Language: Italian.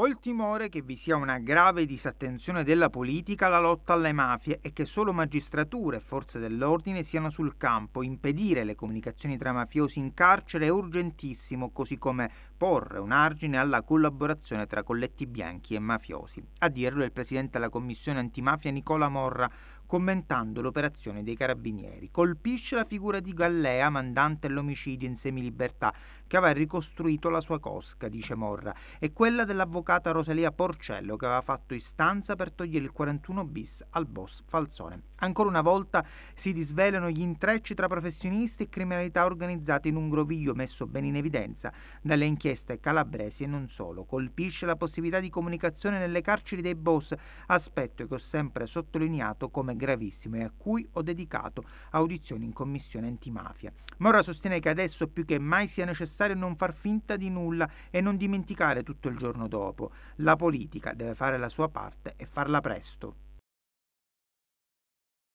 Ho il timore che vi sia una grave disattenzione della politica alla lotta alle mafie e che solo magistratura e forze dell'ordine siano sul campo. Impedire le comunicazioni tra mafiosi in carcere è urgentissimo, così come porre un argine alla collaborazione tra colletti bianchi e mafiosi. A dirlo è il presidente della commissione antimafia Nicola Morra, commentando l'operazione dei carabinieri. Colpisce la figura di Gallea, mandante all'omicidio in semilibertà, che aveva ricostruito la sua cosca, dice Morra, e quella dell'avvocata Rosalia Porcello, che aveva fatto istanza per togliere il 41 bis al boss Falzone. Ancora una volta si disvelano gli intrecci tra professionisti e criminalità organizzata in un groviglio messo bene in evidenza dalle inchieste calabresi e non solo. Colpisce la possibilità di comunicazione nelle carceri dei boss, aspetto che ho sempre sottolineato come gravissimo e a cui ho dedicato audizioni in commissione antimafia. Mora sostiene che adesso più che mai sia necessario non far finta di nulla e non dimenticare tutto il giorno dopo. La politica deve fare la sua parte e farla presto.